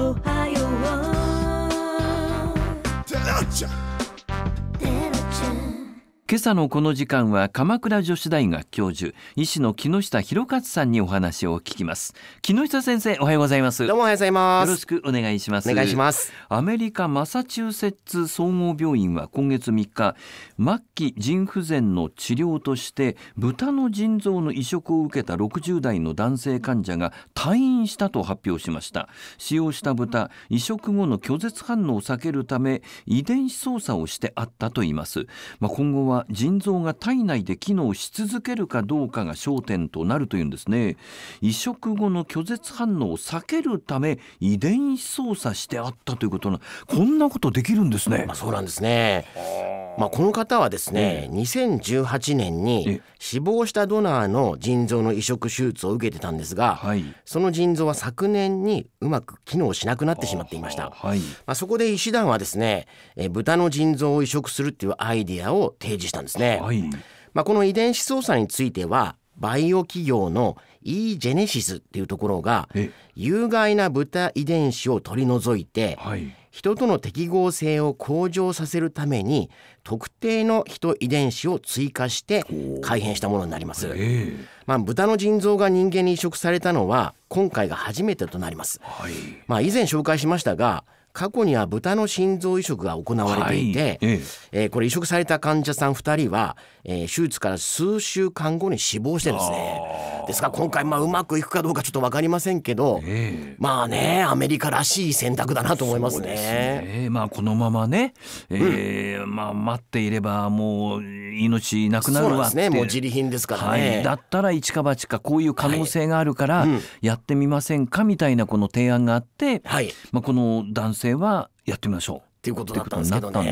Ohio. 今朝のこの時間は鎌倉女子大学教授医師の木下博勝さんにお話を聞きます木下先生おはようございますどうもおはようございますよろしくお願いしますお願いしますアメリカマサチューセッツ総合病院は今月3日末期腎不全の治療として豚の腎臓の移植を受けた60代の男性患者が退院したと発表しました使用した豚移植後の拒絶反応を避けるため遺伝子操作をしてあったといいますまあ、今後は腎臓が体内で機能し続けるかどうかが焦点となるというんですね移植後の拒絶反応を避けるため遺伝子操作してあったということなこんなことできるんですね、まあ、そうなんですねまあ、この方はですね、えー、2018年に死亡したドナーの腎臓の移植手術を受けてたんですが、はい、その腎臓は昨年にうまく機能しなくなってしまっていました、はい、まあ、そこで医師団はですね、え豚の腎臓を移植するっていうアイデアを提示したんですね、はい、まあ、この遺伝子操作についてはバイオ企業の e ジェネシスっていうところが有害な豚遺伝子を取り除いて、はい、人との適合性を向上させるために特定の人遺伝子を追加して改変したものになります、えー、まあ、豚の腎臓が人間に移植されたのは今回が初めてとなります、はい、まあ、以前紹介しましたが過去には豚の心臓移植が行われていて、はい、ええー、これ移植された患者さん2人は、えー、手術から数週間後に死亡してるですねですが今回まあうまくいくかどうかちょっと分かりませんけど、えー、まあねアメリカらしい選択だなと思いますね。すねまあ、このままね、えー、うん、まあ、待っていればもう命なくなるわってねもう自利品ですからね、はい、だったら一か八かこういう可能性があるから、やってみませんかみたいなこの提案があって、はい、まあ、この男性性はやってみましょうっていうことだったんですけどね、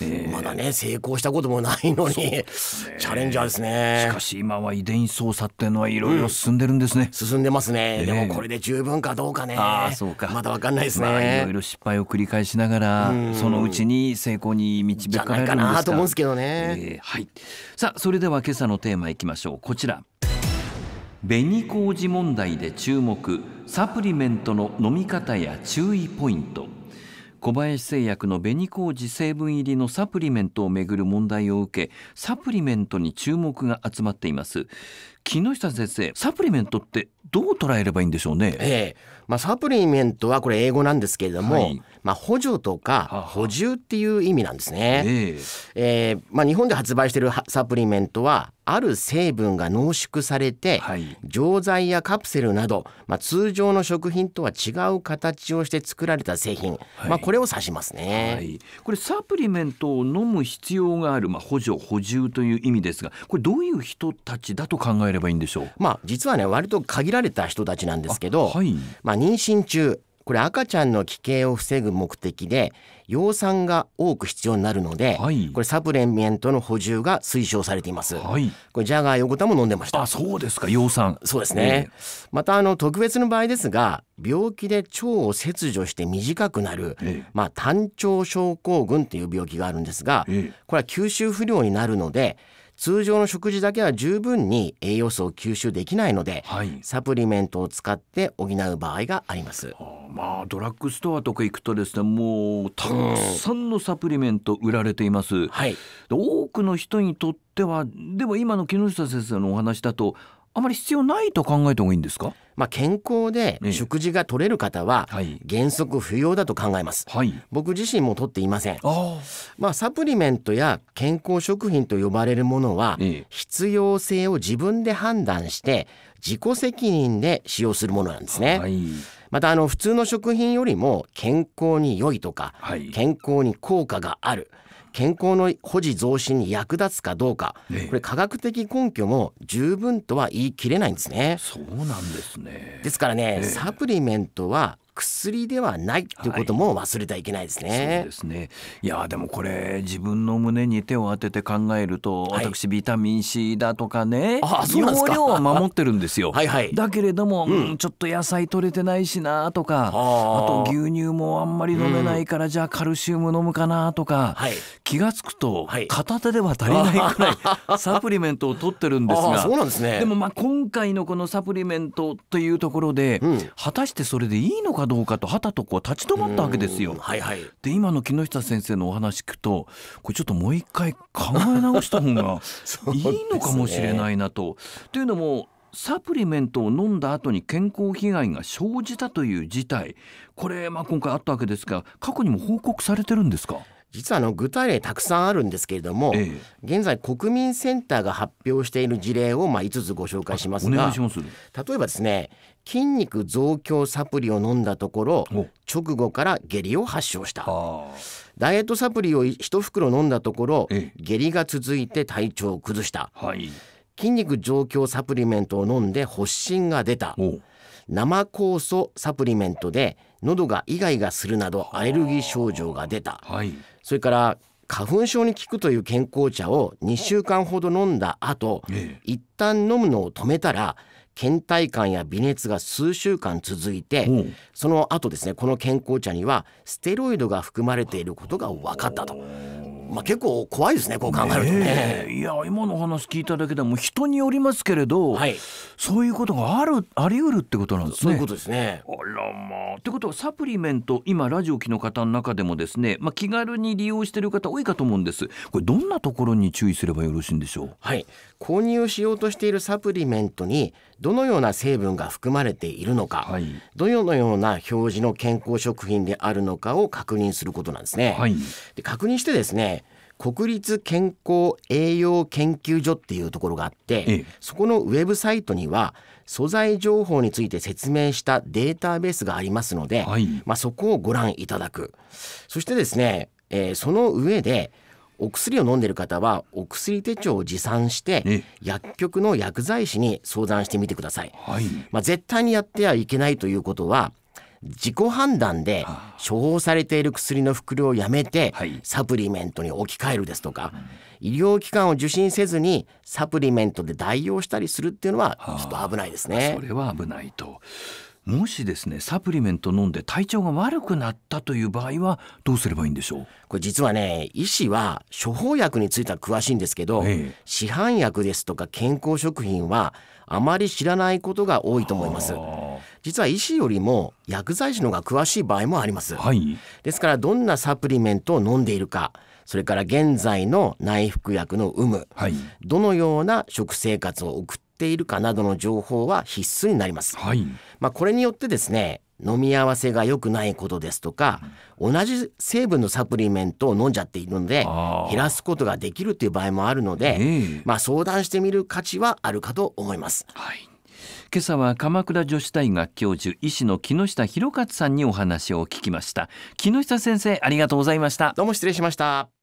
えー、まだね成功したこともないのに、ね、チャレンジャーですねしかし今は遺伝操作っていうのはいろいろ進んでるんですね、うん、進んでますね、えー、でもこれで十分かどうかねあそうかまだわかんないですね、いろいろ失敗を繰り返しながらそのうちに成功に導かれるんですかなと思うんですけどね、えー、はいさあそれでは今朝のテーマいきましょうこちら紅麹問題で注目サプリメントの飲み方や注意ポイント小林製薬の紅麹成分入りのサプリメントをめぐる問題を受けサプリメントに注目が集まっています木下先生サプリメントってどう捉えればいいんでしょうね、ええまあ、サプリメントはこれ英語なんですけれども、はい、まあ、補助とか補充っていう意味なんですね。えええー、まあ、日本で発売しているサプリメントはある成分が濃縮されて、はい、錠剤やカプセルなど、まあ、通常の食品とは違う形をして作られた製品、はい、まあ、これを指しますね、はい、これサプリメントを飲む必要がある、まあ、補助補充という意味ですがこれどういう人たちだと考えればいいんでしょうまあ実はね割と限られた人たちなんですけど、はい、まあ、妊娠中これ赤ちゃんの奇形を防ぐ目的で葉酸が多く必要になるので、はい、これサプレメントの補充が推奨されています、はい、これジャガー横田も飲んでましたあそうですか葉酸そうですね、えー、またあの特別の場合ですが病気で腸を切除して短くなる、えー、まあ単腸症候群っていう病気があるんですが、えー、これは吸収不良になるので通常の食事だけは十分に栄養素を吸収できないので、はい、サプリメントを使って補う場合があります。あ、まあドラッグストアとか行くとですねもうたくさんのサプリメント売られています。はい、多くの人にとってはでも今の木下先生のお話だとあまり必要ないと考えた方がいいんですかまあ、健康で食事が取れる方は原則不要だと考えます、はい、僕自身も取っていませんまあ、サプリメントや健康食品と呼ばれるものは必要性を自分で判断して自己責任で使用するものなんですね、はい、またあの普通の食品よりも健康に良いとか、健康に効果がある健康の保持増進に役立つかどうか、ね、これ科学的根拠も十分とは言い切れないんですね。そうなんですねですからね、ねサプリメントは薬ではないっていうことも忘れてはいけないですね。はい、ですねいやでもこれ自分の胸に手を当てて考えると、はい、私ビタミン C だとかね容量は守ってるんですよ。はいはい、だけれども、うん、ちょっと野菜取れてないしなとかああと牛乳もあんまり飲めないから、うん、じゃあカルシウム飲むかなとか、はい、気が付くと、片手では足りないくらい サプリメントを取ってるんですがそうなんです、ね、でもまあ今回のこのサプリメントというところで、うん、果たしてそれでいいのかかどうかとはたとこう立ち止まったわけですよ。はいはい、で今の木下先生のお話聞くとこれちょっともう一回考え直した方が いいのかもしれないなと。ね、というのもサプリメントを飲んだ後に健康被害が生じたという事態これ、まあ、今回あったわけですが過去にも報告されてるんですか実はあの具体例たくさんあるんですけれども、ええ、現在国民センターが発表している事例をまあ5つご紹介しますが例えばですね筋肉増強サプリを飲んだところ直後から下痢を発症したダイエットサプリを1袋飲んだところ、え、下痢が続いて体調を崩した、はい、筋肉増強サプリメントを飲んで発疹が出た生酵素サプリメントで喉がイガイガするなどアレルギー症状が出た、はい、それから花粉症に効くという健康茶を2週間ほど飲んだ後、ええ、一旦飲むのを止めたら倦怠感や微熱が数週間続いて、その後ですねこの健康茶にはステロイドが含まれていることが分かったと。まあ、結構怖いですねこう考えるとね、ね、いや今の話聞いただけでも人によりますけれど、はい、そういうことがあるあり得るってことなんですね。そういうことですねあらまあ、といことはサプリメント今ラジオ機の方の中でもですね、まあ、気軽に利用している方多いかと思うんですこれどんなところに注意すればよろしいんでしょう、はい、購入しようとしているサプリメントにどのような成分が含まれているのか、はい、どのような表示の健康食品であるのかを確認することなんですね。はい、で確認してですね国立健康栄養研究所っていうところがあって、ええ、そこのウェブサイトには素材情報について説明したデータベースがありますので、はい、まあ、そこをご覧いただくそしてですね、えー、その上でお薬を飲んでる方はお薬手帳を持参して薬局の薬剤師に相談してみてください、はい、まあ、絶対にやってはいけないということは自己判断で処方されている薬の服用をやめてサプリメントに置き換えるですとか、医療機関を受診せずにサプリメントで代用したりするっていうのはちょっと危ないですね。それは危ないともしですねサプリメント飲んで体調が悪くなったという場合はどうすればいいんでしょうこれ実はね医師は処方薬については詳しいんですけど、ええ、市販薬ですとか健康食品はあまり知らないことが多いと思います。実は医師よりも薬剤師の方が詳しい場合もあります、はい、ですからどんなサプリメントを飲んでいるかそれから現在の内服薬の有無、はい、どのような食生活を送っているかなどの情報は必須になります、はい、まあ、これによってですね飲み合わせが良くないことですとか、同じ成分のサプリメントを飲んじゃっているので減らすことができるという場合もあるので、えー、まあ、相談してみる価値はあるかと思います。はい今朝は鎌倉女子大学教授医師の木下博勝さんにお話を聞きました木下先生ありがとうございましたどうも失礼しました